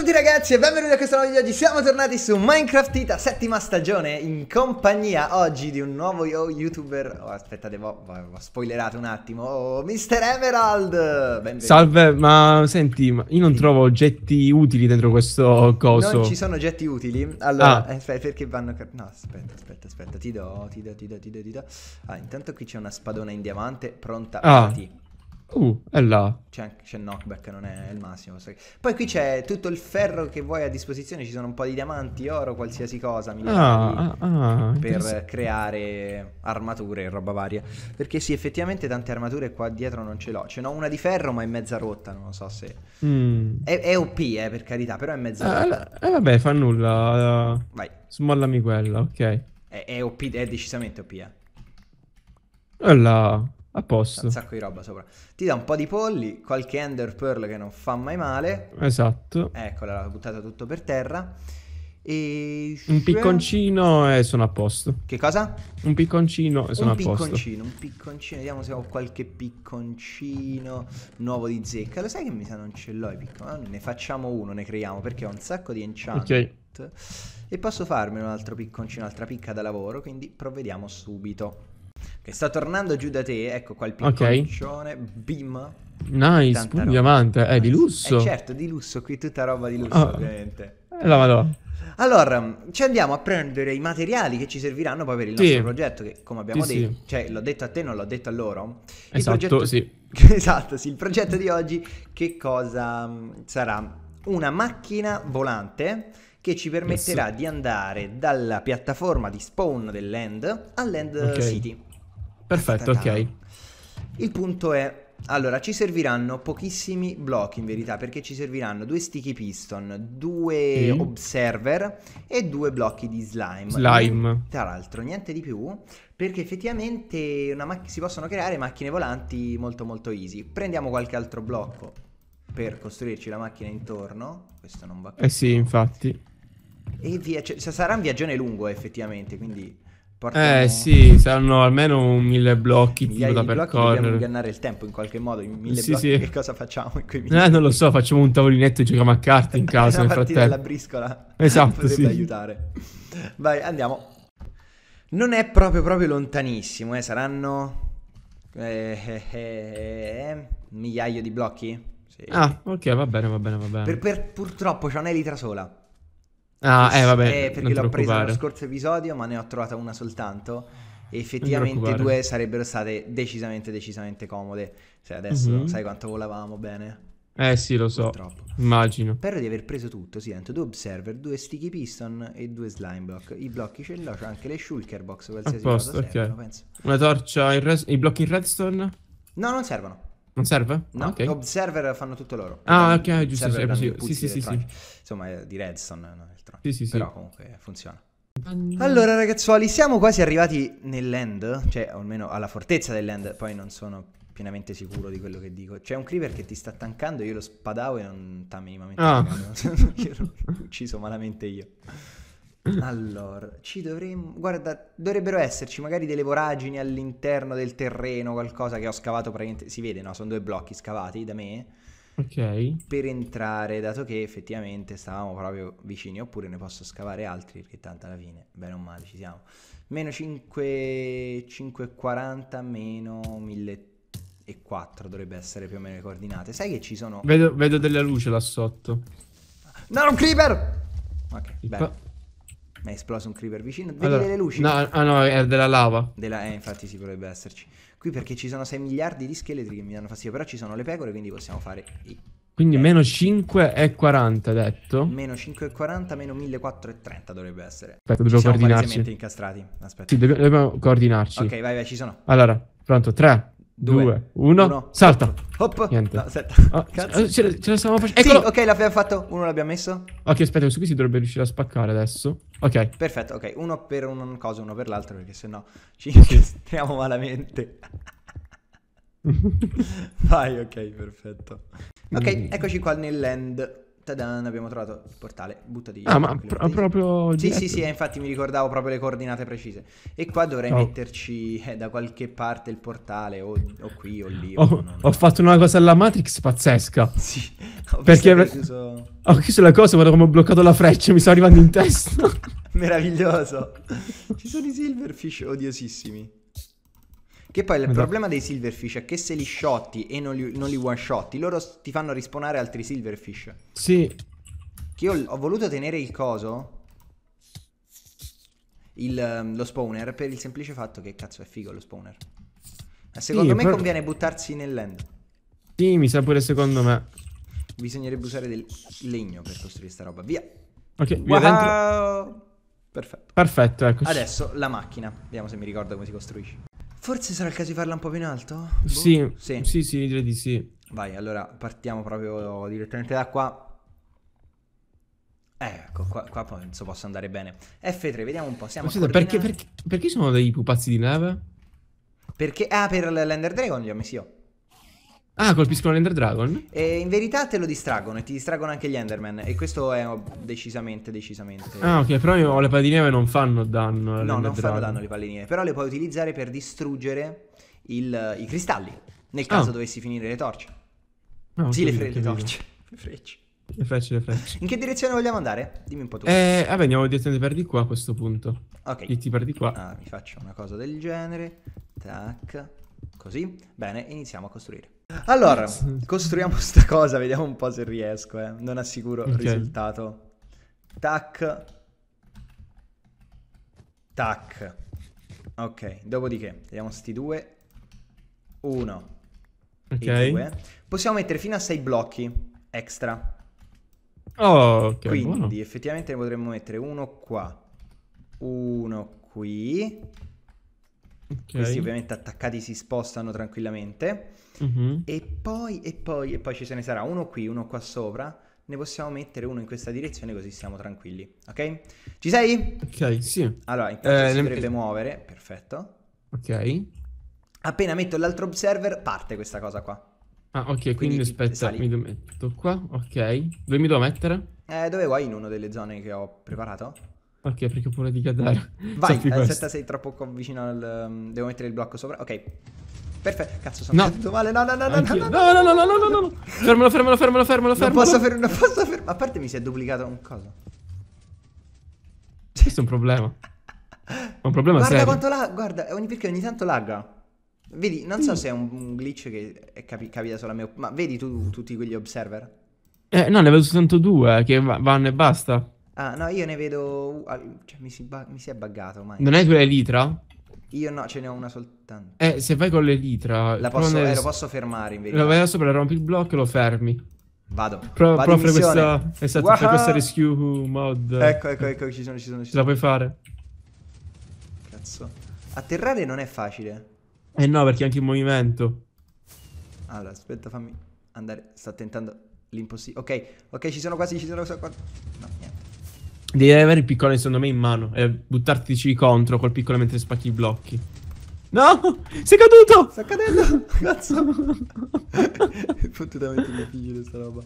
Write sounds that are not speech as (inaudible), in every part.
a tutti ragazzi e benvenuti a questo nuovo video di oggi Siamo tornati su Minecraft Ita, settima stagione In compagnia oggi di un nuovo youtuber Oh aspettate, ho, ho spoilerato un attimo oh, Mr. Emerald Benvenuti. Salve, ma senti, ma io non sì. trovo oggetti utili dentro questo coso Non ci sono oggetti utili Allora, ah. eh, perché vanno... No, aspetta, aspetta, aspetta Ti do, ti do, ti do, ti do, ti do Ah, intanto qui c'è una spadona in diamante pronta ah. per ti. Uh, è là. C'è, c'è knockback, non è il massimo. Poi qui c'è tutto il ferro che vuoi a disposizione, ci sono un po' di diamanti, oro, qualsiasi cosa, ah, ah, ah, per creare armature e roba varia. Perché sì, effettivamente tante armature qua dietro non ce l'ho. Ce n'ho una di ferro, ma è mezza rotta, non lo so se... Mm. È, è, OP, eh, per carità, però è mezza eh, rotta. Eh, eh vabbè, fa nulla. Eh, Vai. Smollami quella, ok. È, è OP, è decisamente OP, eh. Là. A posto. Un sacco di roba sopra. Ti dà un po' di polli, qualche Ender Pearl che non fa mai male. Esatto. Eccola, l'ha buttata tutto per terra. E... Un picconcino e sono a posto. Che cosa? Un picconcino e sono un a posto. Un picconcino, un picconcino. Vediamo se ho qualche picconcino nuovo di zecca. Lo sai che mi sa non ce l'ho i picconcini? Ne facciamo uno, ne creiamo perché ho un sacco di enchant. Ok. E posso farmi un altro picconcino, un'altra picca da lavoro. Quindi provvediamo subito. E sta tornando giù da te, ecco qua il piccolicione, okay. bim. Nice, un diamante, è eh, di eh, lusso. Eh, certo, di lusso, qui tutta roba di lusso oh. ovviamente. Eh, la madonna. Allora, ci andiamo a prendere i materiali che ci serviranno poi per il nostro sì. progetto, che come abbiamo sì, detto, sì. cioè l'ho detto a te, non l'ho detto a loro. Il esatto, progetto... sì. (laughs) esatto, sì. Il progetto di oggi che cosa mm, sarà? Una macchina volante che ci permetterà yes. di andare dalla piattaforma di spawn del land all'end okay. city. Perfetto, ok. Il punto è, allora, ci serviranno pochissimi blocchi in verità, perché ci serviranno due sticky piston, due sì. observer e due blocchi di slime. Slime. E, tra l'altro, niente di più, perché effettivamente mac- si possono creare macchine volanti molto molto easy. Prendiamo qualche altro blocco per costruirci la macchina intorno. Questo non va bene. Eh sì, infatti. E via, cioè, sarà un viaggione lungo effettivamente, quindi... Portano... Eh sì, saranno almeno un mille blocchi Migliaia da percorrere. Dobbiamo ingannare il tempo in qualche modo, in mille sì, blocchi, sì. che cosa facciamo in quei Eh, non lo so, facciamo un tavolinetto e giochiamo a carte in (laughs) casa nel frattempo. Una briscola. Esatto, (laughs) Potrebbe sì. aiutare. Vai, andiamo. Non è proprio proprio lontanissimo, eh, saranno... Eh, eh, eh, eh, migliaio di blocchi? Sì. Ah, ok, va bene, va bene, va bene. Per, per, purtroppo c'è un'elitra sola. Ah, eh, vabbè. Eh, perché l'ho presa nello scorso episodio, ma ne ho trovata una soltanto. E effettivamente due sarebbero state decisamente, decisamente comode. Cioè, adesso mm-hmm. sai quanto volavamo bene. Eh sì, lo so. Purtroppo. Immagino. Spero di aver preso tutto, sì, tanto due observer, due sticky piston e due slime block. I blocchi ce l'ho, c'è anche le shulker box, qualsiasi posto, cosa servono, penso. Una torcia, res- i blocchi in redstone? No, non servono. Non serve? No, okay. Observer fanno tutto loro. Ah, ok, giusto, sì, sì, sì, sì, sì, Insomma, è eh, di Redstone, no, sì, sì, sì. però comunque funziona. Allora ragazzuoli, siamo quasi arrivati nell'end, cioè almeno alla fortezza dell'end, poi non sono pienamente sicuro di quello che dico. C'è un creeper che ti sta tankando, io lo spadavo e non sta minimamente ah. tankando. (laughs) l'ho ucciso malamente io. Allora, ci dovremmo... Guarda, dovrebbero esserci magari delle voragini all'interno del terreno, qualcosa che ho scavato praticamente... Si vede, no? Sono due blocchi scavati da me. Ok. Per entrare, dato che effettivamente stavamo proprio vicini, oppure ne posso scavare altri, perché tanto alla fine, bene o male, ci siamo. Meno 5... 5,40, meno 1004 e dovrebbe essere più o meno le coordinate. Sai che ci sono... Vedo, vedo della luce là sotto. No, un creeper! Ok, bene. È esploso un creeper vicino. Vedi allora, le luci? No, ah no, è della lava. Della, eh, infatti sì, potrebbe esserci. Qui perché ci sono 6 miliardi di scheletri che mi danno fastidio, però ci sono le pecore, quindi possiamo fare... I... Quindi eh. meno 5 e 40, detto. Meno 5 e 40, meno 1.4 e 30 dovrebbe essere. Aspetta, dobbiamo coordinarci. Siamo incastrati. Aspetta. Sì, dobbiamo coordinarci. Ok, vai, vai, ci sono. Allora, pronto, 3, 2, 1, salta. Hop. Niente. No, aspetta. Oh, ah, Ce, la stavamo facendo. Eccolo. Sì, ok, l'abbiamo fatto. Uno l'abbiamo messo. Ok, aspetta, questo qui si dovrebbe riuscire a spaccare adesso. Ok. Perfetto, ok. Uno per una cosa, uno per l'altro, perché sennò ci (laughs) stiamo malamente. (laughs) Vai, ok, perfetto. Ok, eccoci qua nel land. Tadan, abbiamo trovato il portale. Butta di. Ah, ma pr- proprio. Sì, sì, sì, eh, infatti mi ricordavo proprio le coordinate precise. E qua dovrei oh. metterci eh, da qualche parte il portale, o, o qui o lì. Oh, o non... Ho fatto una cosa alla Matrix pazzesca. (laughs) Sì, ho perché ho chiuso... ho chiuso la cosa, guarda come ho bloccato la freccia, mi sto arrivando in testa. (laughs) Meraviglioso. Ci sono i silverfish odiosissimi. Che poi il esatto. problema dei silverfish è che se li shotti e non li, non li one shotti, loro ti fanno rispawnare altri silverfish. Sì. Che io ho voluto tenere il coso. Il, ehm, lo spawner per il semplice fatto che cazzo è figo lo spawner. Ma secondo sì, me però... conviene buttarsi nell'end. Sì, mi sa pure secondo me. Bisognerebbe usare del legno per costruire sta roba. Via. Ok, wow. via dentro. Perfetto. Perfetto, ecco. Adesso la macchina. Vediamo se mi ricordo come si costruisce. Forse sarà il caso di farla un po' più in alto? Boh. Sì, sì, sì, sì, direi di sì. Vai, allora partiamo proprio direttamente da qua. Eh, ecco, qua, qua penso possa andare bene. F3, vediamo un po'. Siamo Aspetta, perché, perché, perché sono dei pupazzi di neve? Perché? Ah, per l'Ender Dragon li ho messi io. Ah, colpiscono l'Ender Dragon? E in verità te lo distraggono e ti distraggono anche gli Enderman. E questo è decisamente, decisamente. Ah, ok, però io le palline di neve non fanno danno. No, non Dragon. fanno danno le palline di neve. Però le puoi utilizzare per distruggere il, i cristalli. Nel caso oh. dovessi finire le torce. No, ah, sì, capito, le, le torce. (laughs) Le frecce. Le frecce, le frecce. In che direzione vogliamo andare? Dimmi un po' tu. Eh, vabbè, andiamo direttamente per di qua a questo punto. Ok. E ti per di qua. Ah, mi faccio una cosa del genere. Tac. Così. Bene, iniziamo a costruire. Allora, (laughs) costruiamo questa cosa, vediamo un po' se riesco, eh. Non assicuro il okay. risultato. Tac. Tac. Ok, dopodiché, vediamo sti due. Uno. Ok. Due. Possiamo mettere fino a sei blocchi extra. Oh, ok. Quindi, buono. effettivamente ne potremmo mettere uno qua. Uno qui Okay. Questi ovviamente attaccati si spostano tranquillamente. Uh-huh. E poi, e poi, e poi ci se ne sarà uno qui, uno qua sopra. Ne possiamo mettere uno in questa direzione così siamo tranquilli. Ok? Ci sei? Ok, sì. Allora, intanto eh, si dovrebbe m- muovere. Perfetto. Ok. Appena metto l'altro observer, parte questa cosa qua. Ah, ok, quindi, quindi aspetta, sali. mi metto qua, ok. Dove mi devo mettere? Eh, dove vuoi? In una delle zone che ho preparato? Ok, perché ho di cadere. Vai, aspetta, eh, sei troppo vicino al... Ehm, devo mettere il blocco sopra. Ok. Perfetto. Cazzo, sono no. male. No, no, no, no, no, no, no, no, no, no, no, Fermalo, fermalo, fermalo, fermalo, fermalo. Non posso fermare, non posso fermare. A parte mi si è duplicato un coso. Questo è un problema. È un problema guarda Quanto la... Guarda, perché ogni tanto lagga. Vedi, non so se è un, glitch che è capita solo a me. Ma vedi tu tutti quegli observer? Eh, no, ne vedo soltanto due che vanno e basta. Ah, no, io ne vedo. Ah, cioè, mi si, ba... mi si è buggato. Ma... Non hai tu l'elitra? Io no, ce ne ho una soltanto. Eh, se vai con l'elitra. La posso, eh, lo posso fermare invece. Lo vai sopra, rompi il blocco e lo fermi. Vado. Pro, Vado pro questa, esatto, wow. questa rescue mod. Ecco, ecco, ecco, ci sono, ci sono. Ce La puoi fare. Cazzo. Atterrare non è facile. Eh no, perché anche in movimento. Allora, aspetta, fammi andare. Sta tentando l'impossibile. Ok, ok, ci sono quasi, ci sono quasi. No. Devi avere il piccone secondo me in mano e buttartici contro col piccone mentre spacchi i blocchi. No! Sei caduto! Sta cadendo! (laughs) Cazzo! Fottutamente difficile sta roba.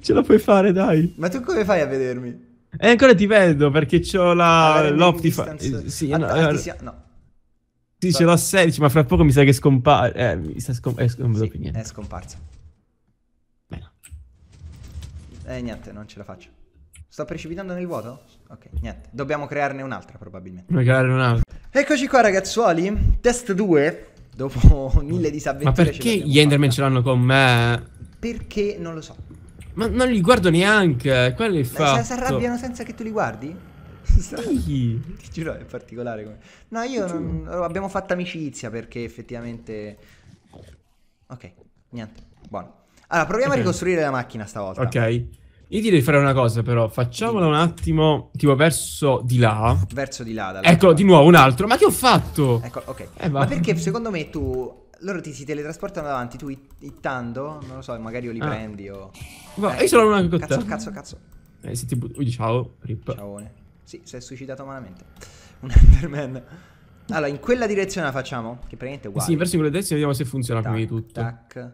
Ce la puoi fare, dai. Ma tu come fai a vedermi? E ancora ti vedo perché c'ho la... Ah, l'optifa... Eh, sì, Att ah, no. Attisia... Ah, eh, no. Sì, ce l'ho a 16, ma fra poco mi sa che scompare. Eh, mi sa scom... eh, non vedo sì, più niente. È scomparso Bene. Eh, niente, non ce la faccio. Sto precipitando nel vuoto? Ok, niente. Dobbiamo crearne un'altra probabilmente. Dobbiamo crearne un'altra. Eccoci qua ragazzuoli. Test 2. Dopo (laughs) mille disavventure. Ma perché gli Enderman fatta. ce l'hanno con me? Perché non lo so. Ma non li guardo neanche. Quello è il fatto. Si arrabbiano senza che tu li guardi? Sì. (laughs) Ti giuro, è particolare. Come... No, io non... abbiamo fatto amicizia perché effettivamente... Ok, niente. Buono. Allora, proviamo okay. a ricostruire la macchina stavolta. Ok. Io direi di fare una cosa, però, facciamola un attimo, tipo verso di là. Verso di là. Eccolo, di nuovo un altro. Ma che ho fatto? Ecco, ok. Eh, ma perché secondo me tu. Loro ti si teletrasportano davanti, tu ittando, non lo so, magari io li ah. prendi o. Ma eh, boh, io sono una cotta. Cazzo, cazzo, cazzo. Eh, se ti butti. Ciao, rip. Ciaone. Sì, si è suicidato malamente. (laughs) Un Enderman. Allora, in quella direzione la facciamo? Che praticamente è eh uguale. Sì, verso in quella direzione vediamo se funziona tac, come di tutto. Tac.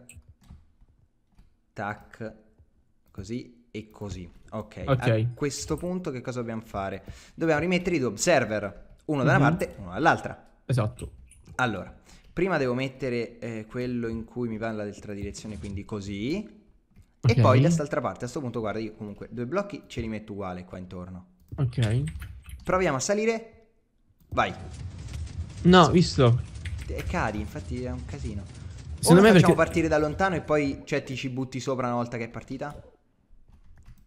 Tac. Così e così. Ok, okay. a questo punto che cosa dobbiamo fare? Dobbiamo rimettere i due observer, uno da mm-hmm. una mhm. parte e uno dall'altra. Esatto. Allora, prima devo mettere eh, quello in cui mi parla del tradirezione, quindi così. Okay. E poi da quest'altra parte, a questo punto, guarda, io comunque due blocchi ce li metto uguali qua intorno. Ok. Proviamo a salire. Vai. No, sì. visto. E cadi, infatti è un casino. Secondo o me facciamo perché... partire da lontano e poi cioè, ti ci butti sopra una volta che è partita?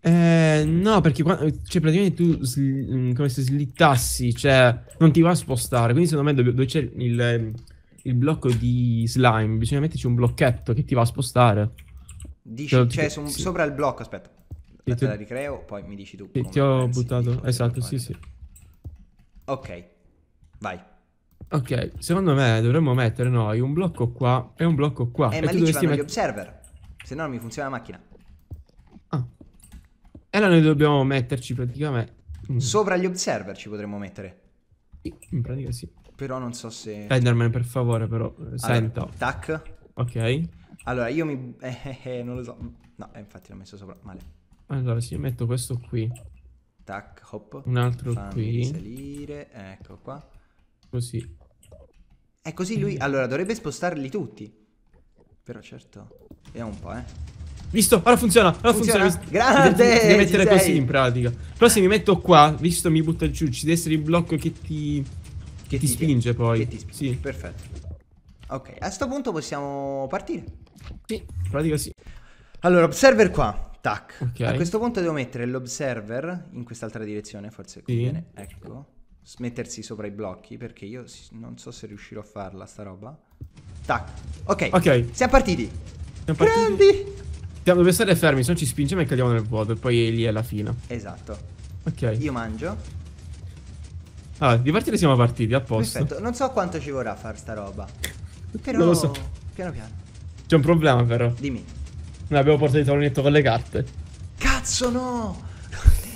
Eh, no, perché quando, cioè, praticamente tu sli, mm, come se slittassi, cioè non ti va a spostare. Quindi, secondo me, dove, dove c'è il, il, blocco di slime, bisogna metterci un blocchetto che ti va a spostare. Dici, cioè, cioè ti, sì. sopra il blocco, aspetta. Sì, te la ricreo, poi mi dici tu. Sì, ti ho pensi, buttato, esatto, sì, sì. Ok, vai. Ok, secondo me dovremmo mettere noi un blocco qua e un blocco qua. Eh, e ma lì ci vanno gli observer, se no non mi funziona la macchina allora eh, noi dobbiamo metterci praticamente... Mm. Sopra gli observer ci potremmo mettere. In pratica sì. Però non so se... Enderman per favore però, senta. Eh, allora, tac. Ok. Allora io mi... Eh, eh, eh, non lo so. No, eh, infatti l'ho messo sopra male. Allora sì, metto questo qui. Tac, hop. Un altro Fammi qui. salire, ecco qua. Così. E così lui... Allora dovrebbe spostarli tutti. Però certo... Vediamo un po', eh. Visto? Ora funziona, ora funziona. funziona. Grande! Devi mettere così sei. in pratica. Però se mi metto qua, visto mi butta giù, ci deve essere il blocco che ti... Che, che ti spinge poi. Che ti spinge. Sì. Perfetto. Ok, a questo punto possiamo partire. Sì, in pratica sì. Allora, observer qua. Tac. Okay. A questo punto devo mettere l'observer in quest'altra direzione, forse conviene. Sì. Ecco. Smettersi sopra i blocchi perché io non so se riuscirò a farla sta roba. Tac. Ok. Ok. Siamo partiti. Siamo partiti. Grandi. Siamo, dove stare fermi, se no ci spingiamo e cadiamo nel vuoto. E poi lì è la fine. Esatto. Ok. Io mangio. Ah, di partire siamo partiti, a posto. Perfetto, non so quanto ci vorrà fare sta roba. Però... Non lo so. Piano piano. C'è un problema però. Dimmi. Non abbiamo portato il tavolinetto con le carte. Cazzo no!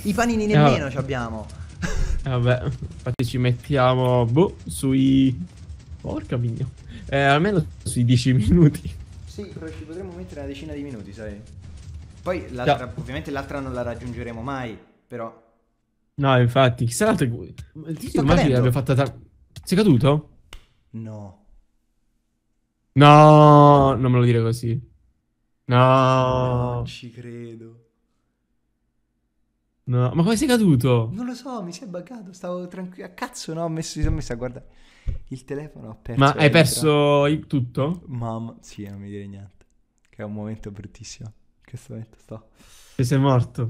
I panini eh, nemmeno ci abbiamo. Eh, vabbè, infatti ci mettiamo, boh, sui... Porca mia. Eh, almeno sui 10 minuti. Sì, però ci potremmo mettere una decina di minuti, sai? Poi l'altra, no. ovviamente l'altra non la raggiungeremo mai, però... No, infatti, chissà l'altra... Sto immagino l'abbia fatta... Ta... Sei caduto? No. No, non me lo dire così. No. Non ci credo. No, ma come sei caduto? Non lo so, mi sei è buggato, stavo tranquillo. A cazzo no, mi sono messo a guardare. Il telefono ha perso. Ma hai perso tutto? Mamma, sì, non mi dire niente. Che è un momento bruttissimo. In questo momento sto. E sei morto.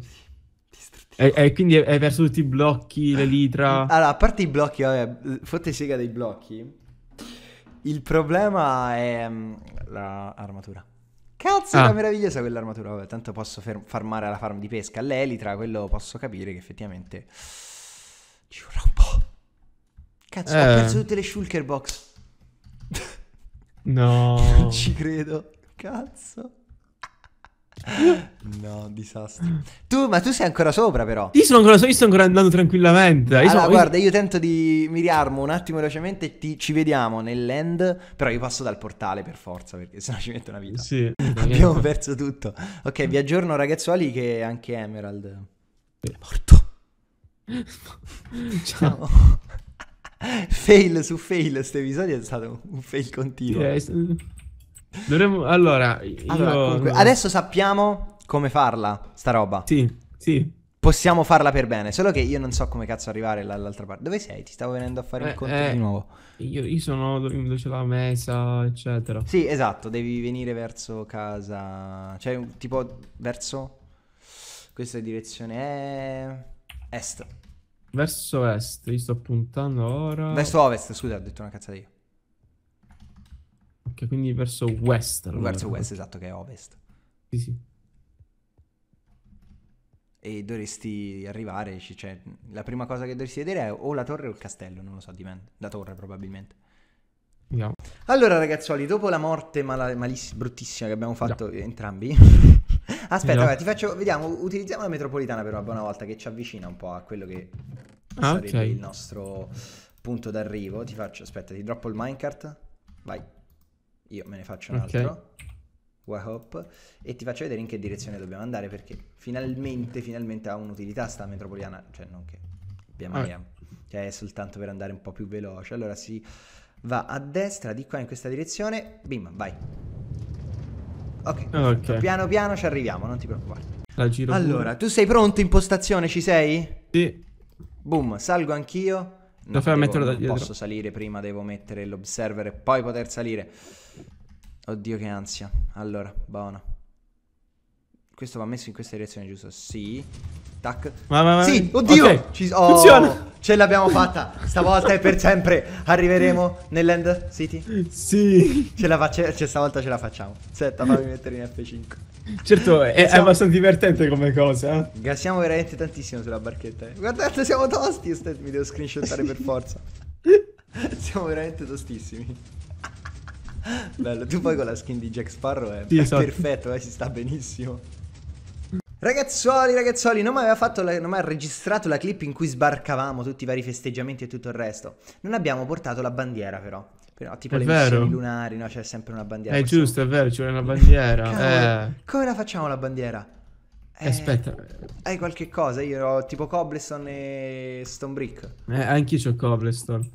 E, e, quindi hai perso tutti i blocchi, la litra. Allora, a parte i blocchi, vabbè, fotte sega dei blocchi. Il problema è mm, l'armatura. Cazzo, ah. era meravigliosa quell'armatura. Vabbè, tanto posso fer- farmare alla farm di pesca all'elitra, quello posso capire che effettivamente ci vorrà un po' Cazzo, eh. ho perso tutte le shulker box. No. non (laughs) ci credo. Cazzo. No, disastro. Tu, ma tu sei ancora sopra, però. Io sono ancora, so, io sto ancora andando tranquillamente. Io allora, sono, guarda, io... io... tento di mi un attimo velocemente. ti, ci vediamo nell'end. Però io passo dal portale per forza, perché sennò ci metto una vita. Sì. Abbiamo perso tutto. Ok, vi aggiorno, ragazzuoli, che anche Emerald è morto. Ciao. (laughs) fail su fail, questo episodio è stato un fail continuo. Direi... Dovremmo... Allora, allora io... comunque, adesso sappiamo come farla, sta roba. Sì, sì. Possiamo farla per bene, solo che io non so come cazzo arrivare dall'altra parte. Dove sei? Ti stavo venendo a fare eh, un conto eh, di nuovo. Io, io sono dove c'è la mesa, eccetera. Sì, esatto, devi venire verso casa, cioè tipo verso... Questa direzione è est. Verso est, io sto puntando ora... Verso ovest, scusa, ho detto una cazzata io. Ok, quindi verso west. Allora. Verso west, esatto, che è ovest. Sì, sì. E dovresti arrivare, cioè, la prima cosa che dovresti vedere è o la torre o il castello, non lo so, dipende. La torre probabilmente. Andiamo. Allora ragazzuoli, dopo la morte mala- malissima, bruttissima che abbiamo fatto yeah. entrambi... (laughs) Aspetta, no. vabbè, ti faccio. Vediamo, utilizziamo la metropolitana per una buona volta che ci avvicina un po' a quello che ah, sarebbe okay. il nostro punto d'arrivo. Ti faccio. Aspetta, ti droppo il minecart. Vai. Io me ne faccio un okay. altro. Wahop. E ti faccio vedere in che direzione dobbiamo andare. Perché finalmente, finalmente ha un'utilità sta metropolitana. Cioè, non che. Abbiamo. Ah. Cioè, è soltanto per andare un po' più veloce. Allora si va a destra, di qua in questa direzione. Bim, vai. Ok. Piano piano ci arriviamo, non ti preoccupare. La giro. Allora, pure. tu sei pronto impostazione, ci sei? Sì. Boom, salgo anch'io. Non, devo, metterlo da dietro. posso salire prima, devo mettere l'observer e poi poter salire. Oddio che ansia. Allora, buono. Questo va messo in questa direzione giusto? Sì. Tac. Ma, ma, ma. Sì, oddio. Okay. Ci... Oh, Funziona. Ce l'abbiamo fatta. Stavolta è per sempre. Arriveremo nell'End City. Sì. Ce la facciamo. Cioè, stavolta ce la facciamo. Senta, fammi mettere in F5. Certo, è, siamo... è abbastanza divertente come cosa. Eh. Gassiamo veramente tantissimo sulla barchetta. Eh. Guardate, siamo tosti. Io mi devo screenshotare per forza. (laughs) siamo veramente tostissimi. Bello, tu poi con la skin di Jack Sparrow è, sì, è esatto. perfetto, eh, si sta benissimo. Ragazzuoli, ragazzuoli, non mi aveva fatto la, non aveva registrato la clip in cui sbarcavamo tutti i vari festeggiamenti e tutto il resto. Non abbiamo portato la bandiera, però. però tipo è le vero. missioni lunari, no? C'è sempre una bandiera. È possiamo... giusto, è vero, ci vuole una bandiera. Cavolo, eh. Come la facciamo la bandiera? Eh, Aspetta. Hai qualche cosa? Io ho tipo Cobblestone e stone brick. Eh, anch'io ho Cobblestone.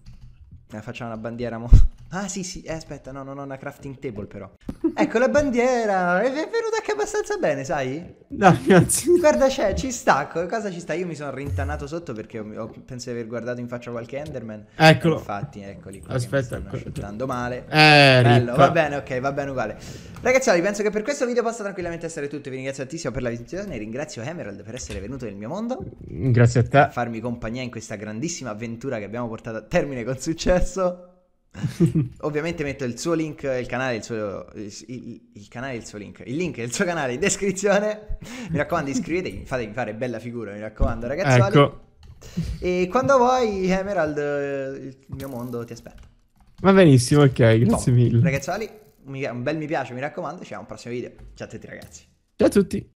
Eh, facciamo una bandiera mo'. Ah sì sì, eh, aspetta, no, non ho una crafting table però. Ecco la bandiera, è venuta anche abbastanza bene, sai? No, grazie. Guarda, c'è, ci sta, cosa ci sta? Io mi sono rintanato sotto perché ho, penso di aver guardato in faccia qualche Enderman. Eccolo. Infatti, eccoli qua. Aspetta, mi stanno ascoltando male. Eh, Bello, rippa. va bene, ok, va bene uguale. Ragazzi, penso che per questo video possa tranquillamente essere tutto. Vi ringrazio tantissimo per la visitazione, ringrazio Emerald per essere venuto nel mio mondo. Grazie a te. Per farmi compagnia in questa grandissima avventura che abbiamo portato a termine con successo. (laughs) Ovviamente metto il suo link, il canale, il suo, il, il canale, il suo link, il link del suo canale in descrizione. Mi raccomando, iscrivetevi, fatevi fare bella figura, mi raccomando, ragazzuoli. Ecco. E quando vuoi, Emerald, il mio mondo ti aspetta. Va benissimo, ok, boh, grazie mille. ragazzi un bel mi piace, mi raccomando, ci vediamo al prossimo video. Ciao a tutti ragazzi. Ciao a tutti.